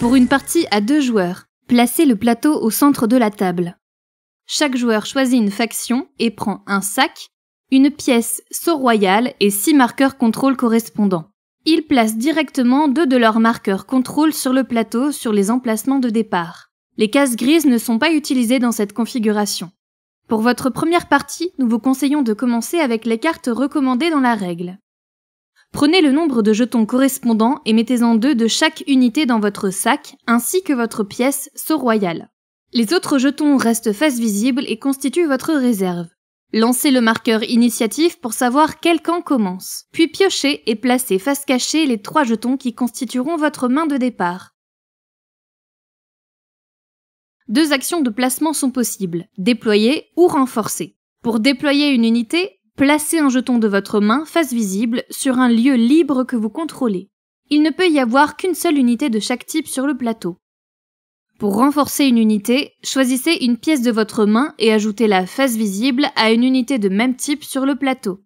Pour une partie à deux joueurs, placez le plateau au centre de la table. Chaque joueur choisit une faction et prend un sac, une pièce saut royal et six marqueurs contrôle correspondants. Ils placent directement deux de leurs marqueurs contrôle sur le plateau sur les emplacements de départ. Les cases grises ne sont pas utilisées dans cette configuration. Pour votre première partie, nous vous conseillons de commencer avec les cartes recommandées dans la règle. Prenez le nombre de jetons correspondants et mettez-en deux de chaque unité dans votre sac, ainsi que votre pièce saut Royal. Les autres jetons restent face visible et constituent votre réserve. Lancez le marqueur initiatif pour savoir quel camp commence, puis piochez et placez face cachée les trois jetons qui constitueront votre main de départ. Deux actions de placement sont possibles, déployer ou renforcer. Pour déployer une unité, Placez un jeton de votre main, face visible, sur un lieu libre que vous contrôlez. Il ne peut y avoir qu'une seule unité de chaque type sur le plateau. Pour renforcer une unité, choisissez une pièce de votre main et ajoutez la face visible à une unité de même type sur le plateau.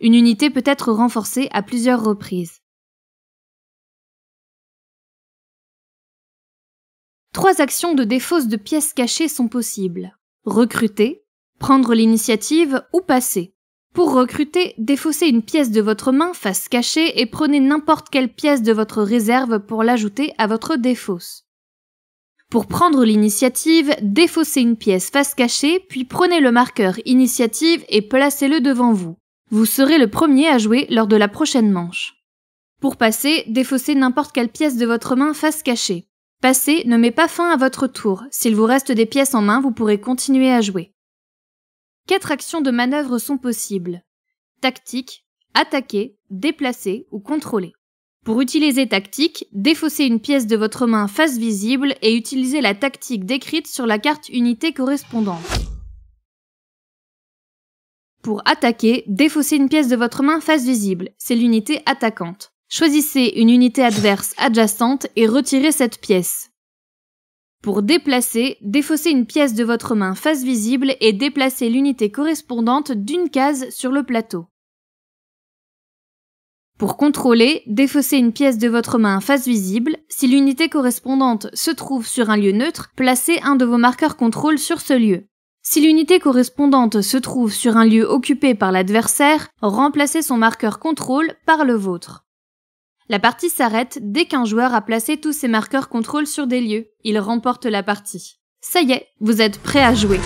Une unité peut être renforcée à plusieurs reprises. Trois actions de défausse de pièces cachées sont possibles. Recruter, prendre l'initiative ou passer. Pour recruter, défaussez une pièce de votre main face cachée et prenez n'importe quelle pièce de votre réserve pour l'ajouter à votre défausse. Pour prendre l'initiative, défaussez une pièce face cachée, puis prenez le marqueur initiative et placez-le devant vous. Vous serez le premier à jouer lors de la prochaine manche. Pour passer, défaussez n'importe quelle pièce de votre main face cachée. Passer ne met pas fin à votre tour. S'il vous reste des pièces en main, vous pourrez continuer à jouer. Quatre actions de manœuvre sont possibles. Tactique, attaquer, déplacer ou contrôler. Pour utiliser tactique, défaussez une pièce de votre main face visible et utilisez la tactique décrite sur la carte unité correspondante. Pour attaquer, défaussez une pièce de votre main face visible, c'est l'unité attaquante. Choisissez une unité adverse adjacente et retirez cette pièce. Pour déplacer, défaussez une pièce de votre main face visible et déplacez l'unité correspondante d'une case sur le plateau. Pour contrôler, défaussez une pièce de votre main face visible. Si l'unité correspondante se trouve sur un lieu neutre, placez un de vos marqueurs contrôle sur ce lieu. Si l'unité correspondante se trouve sur un lieu occupé par l'adversaire, remplacez son marqueur contrôle par le vôtre. La partie s'arrête dès qu'un joueur a placé tous ses marqueurs contrôle sur des lieux. Il remporte la partie. Ça y est, vous êtes prêt à jouer.